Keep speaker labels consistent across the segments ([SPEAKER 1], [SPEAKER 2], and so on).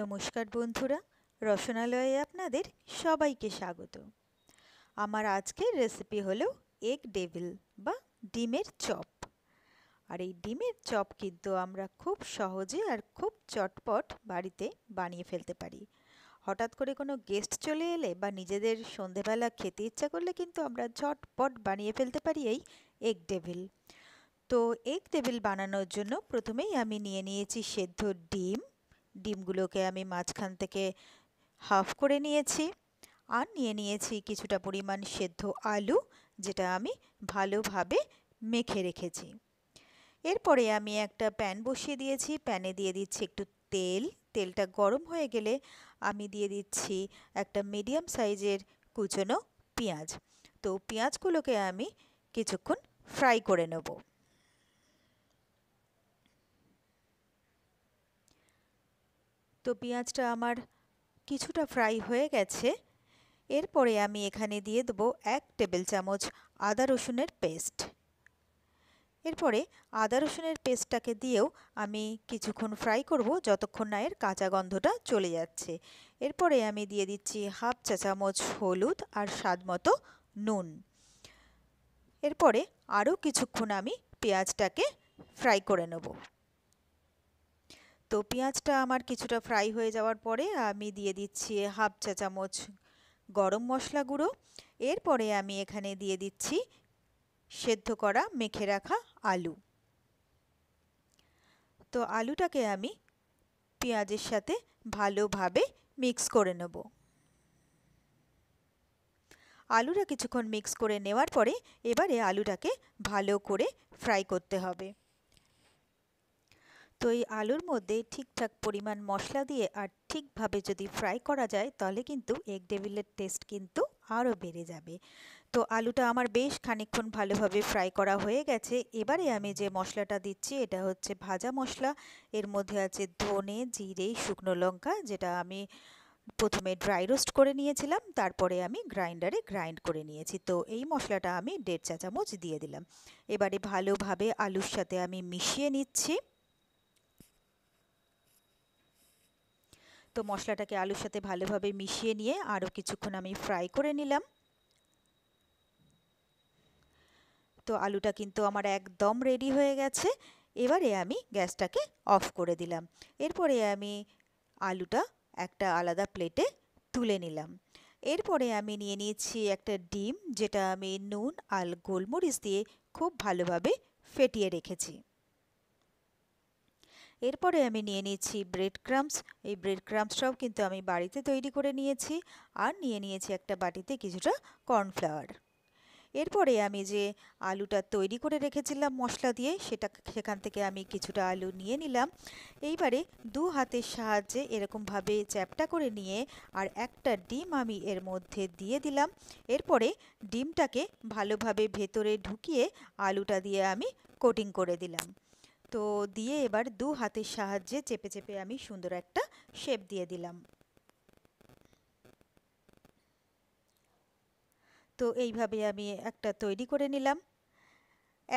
[SPEAKER 1] নমস্কার বন্ধুরা রসনালয়ে আপনাদের সবাইকে স্বাগত আমার আজকের রেসিপি হলো এগ ডেভিল বা ডিমের চপ আর এই ডিমের চপ কিন্তু আমরা খুব সহজে আর খুব চটপট বাড়িতে বানিয়ে ফেলতে পারি হঠাৎ করে কোনো গেস্ট চলে এলে বা নিজেদের সন্ধেবেলা খেতে ইচ্ছা করলে কিন্তু আমরা ঝটপট বানিয়ে ফেলতে পারি এই এগ ডেভিল তো এগ ডেভিল বানানোর জন্য প্রথমেই আমি নিয়ে নিয়েছি সেদ্ধ ডিম ডিমগুলোকে আমি মাঝখান থেকে হাফ করে নিয়েছি আর নিয়ে নিয়েছি কিছুটা পরিমাণ সেদ্ধ আলু যেটা আমি ভালোভাবে মেখে রেখেছি এরপরে আমি একটা প্যান বসিয়ে দিয়েছি প্যানে দিয়ে দিচ্ছি একটু তেল তেলটা গরম হয়ে গেলে আমি দিয়ে দিচ্ছি একটা মিডিয়াম সাইজের কুচনো পেঁয়াজ তো পেঁয়াজগুলোকে আমি কিছুক্ষণ ফ্রাই করে নেবো তো পেঁয়াজটা আমার কিছুটা ফ্রাই হয়ে গেছে এরপরে আমি এখানে দিয়ে দেবো এক টেবিল চামচ আদা রসুনের পেস্ট এরপরে আদা রসুনের পেস্টটাকে দিয়েও আমি কিছুক্ষণ ফ্রাই করব যতক্ষণ না এর কাঁচা গন্ধটা চলে যাচ্ছে এরপরে আমি দিয়ে দিচ্ছি হাফ চা চামচ হলুদ আর স্বাদ মতো নুন এরপরে আরও কিছুক্ষণ আমি পেঁয়াজটাকে ফ্রাই করে নেবো তো পেঁয়াজটা আমার কিছুটা ফ্রাই হয়ে যাওয়ার পরে আমি দিয়ে দিচ্ছি হাফ চা চামচ গরম মশলা গুঁড়ো এরপরে আমি এখানে দিয়ে দিচ্ছি সেদ্ধ করা মেখে রাখা আলু তো আলুটাকে আমি পেঁয়াজের সাথে ভালোভাবে মিক্স করে নেব আলুটা কিছুক্ষণ মিক্স করে নেওয়ার পরে এবারে আলুটাকে ভালো করে ফ্রাই করতে হবে তো এই আলুর মধ্যে ঠিকঠাক পরিমাণ মশলা দিয়ে আর ঠিকভাবে যদি ফ্রাই করা যায় তাহলে কিন্তু এগ ডেভিলের টেস্ট কিন্তু আরও বেড়ে যাবে তো আলুটা আমার বেশ খানিক্ষণ ভালোভাবে ফ্রাই করা হয়ে গেছে এবারে আমি যে মশলাটা দিচ্ছি এটা হচ্ছে ভাজা মশলা এর মধ্যে আছে ধনে জিরে শুকনো লঙ্কা যেটা আমি প্রথমে ড্রাই রোস্ট করে নিয়েছিলাম তারপরে আমি গ্রাইন্ডারে গ্রাইন্ড করে নিয়েছি তো এই মশলাটা আমি দেড় চা চামচ দিয়ে দিলাম এবারে ভালোভাবে আলুর সাথে আমি মিশিয়ে নিচ্ছি তো মশলাটাকে আলুর সাথে ভালোভাবে মিশিয়ে নিয়ে আরও কিছুক্ষণ আমি ফ্রাই করে নিলাম তো আলুটা কিন্তু আমার একদম রেডি হয়ে গেছে এবারে আমি গ্যাসটাকে অফ করে দিলাম এরপরে আমি আলুটা একটা আলাদা প্লেটে তুলে নিলাম এরপরে আমি নিয়ে নিয়েছি একটা ডিম যেটা আমি নুন আর গোলমরিচ দিয়ে খুব ভালোভাবে ফেটিয়ে রেখেছি এরপরে আমি নিয়ে নিয়েছি ব্রেড ক্রামস এই ব্রেড ক্রামসটাও কিন্তু আমি বাড়িতে তৈরি করে নিয়েছি আর নিয়ে নিয়েছি একটা বাটিতে কিছুটা কর্নফ্লাওয়ার এরপরে আমি যে আলুটা তৈরি করে রেখেছিলাম মশলা দিয়ে সেটা সেখান থেকে আমি কিছুটা আলু নিয়ে নিলাম এইবারে দু হাতের সাহায্যে এরকমভাবে চ্যাপটা করে নিয়ে আর একটা ডিম আমি এর মধ্যে দিয়ে দিলাম এরপরে ডিমটাকে ভালোভাবে ভেতরে ঢুকিয়ে আলুটা দিয়ে আমি কোটিং করে দিলাম তো দিয়ে এবার দু হাতের সাহায্যে চেপে চেপে আমি সুন্দর একটা শেপ দিয়ে দিলাম তো এইভাবে আমি একটা তৈরি করে নিলাম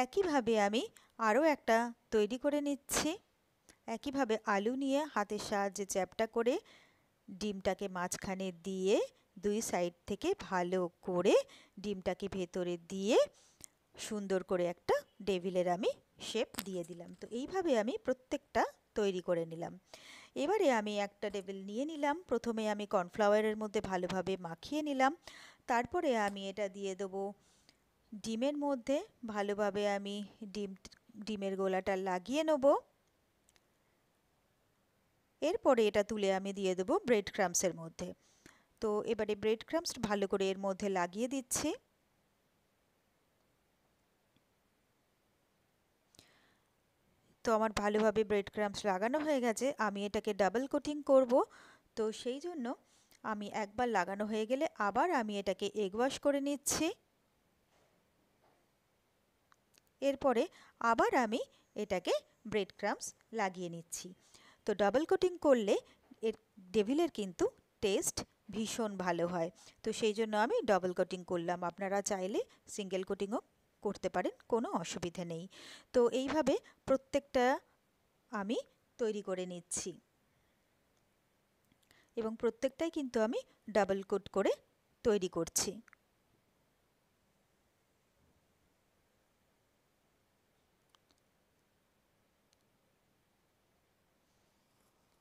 [SPEAKER 1] একইভাবে আমি আরও একটা তৈরি করে নিচ্ছি একইভাবে আলু নিয়ে হাতের সাহায্যে চ্যাপটা করে ডিমটাকে মাঝখানে দিয়ে দুই সাইড থেকে ভালো করে ডিমটাকে ভেতরে দিয়ে সুন্দর করে একটা ডেভিলের আমি শেপ দিয়ে দিলাম তো এইভাবে আমি প্রত্যেকটা তৈরি করে নিলাম এবারে আমি একটা টেবিল নিয়ে নিলাম প্রথমে আমি কর্নফ্লাওয়ারের মধ্যে ভালোভাবে মাখিয়ে নিলাম তারপরে আমি এটা দিয়ে দেবো ডিমের মধ্যে ভালোভাবে আমি ডিম ডিমের গোলাটা লাগিয়ে নেব এরপরে এটা তুলে আমি দিয়ে দেবো ব্রেড ক্রামসের মধ্যে তো এবারে ব্রেড ক্রামস ভালো করে এর মধ্যে লাগিয়ে দিচ্ছি তো আমার ভালোভাবে ব্রেড ক্রাম্পস লাগানো হয়ে গেছে আমি এটাকে ডাবল কোটিং করব তো সেই জন্য আমি একবার লাগানো হয়ে গেলে আবার আমি এটাকে এগওয়াশ করে নিচ্ছি এরপরে আবার আমি এটাকে ব্রেড ক্রাম্পস লাগিয়ে নিচ্ছি তো ডাবল কোটিং করলে এর ডেভিলের কিন্তু টেস্ট ভীষণ ভালো হয় তো সেই জন্য আমি ডবল কোটিং করলাম আপনারা চাইলে সিঙ্গেল কোটিংও করতে পারেন কোনো অসুবিধে নেই তো এইভাবে প্রত্যেকটা আমি তৈরি করে নিচ্ছি এবং প্রত্যেকটাই কিন্তু আমি ডাবল কোট করে তৈরি করছি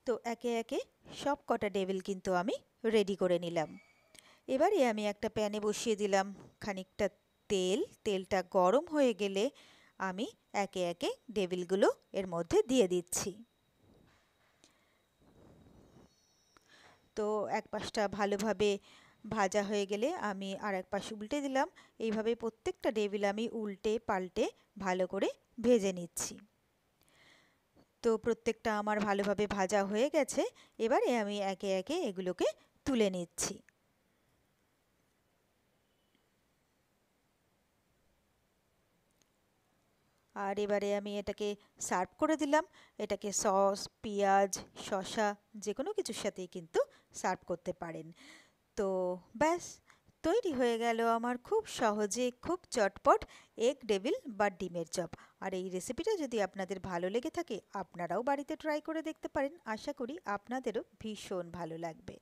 [SPEAKER 1] তো একে একে সব কটা ডেভিল কিন্তু আমি রেডি করে নিলাম এবারে আমি একটা প্যানে বসিয়ে দিলাম খানিকটা তেল তেলটা গরম হয়ে গেলে আমি একে একে ডেবিলগুলো এর মধ্যে দিয়ে দিচ্ছি তো এক পাশটা ভালোভাবে ভাজা হয়ে গেলে আমি আর এক পাশ উল্টে দিলাম এইভাবে প্রত্যেকটা ডেবিল আমি উল্টে পাল্টে ভালো করে ভেজে নিচ্ছি তো প্রত্যেকটা আমার ভালোভাবে ভাজা হয়ে গেছে এবারে আমি একে একে এগুলোকে তুলে নিচ্ছি আর এবারে আমি এটাকে সার্ভ করে দিলাম এটাকে সস পেঁয়াজ শশা যে কোনো কিছুর সাথেই কিন্তু সার্ভ করতে পারেন তো ব্যাস তৈরি হয়ে গেল আমার খুব সহজে খুব চটপট এগ ডেভিল বা ডিমের চপ আর এই রেসিপিটা যদি আপনাদের ভালো লেগে থাকে আপনারাও বাড়িতে ট্রাই করে দেখতে পারেন আশা করি আপনাদেরও ভীষণ ভালো লাগবে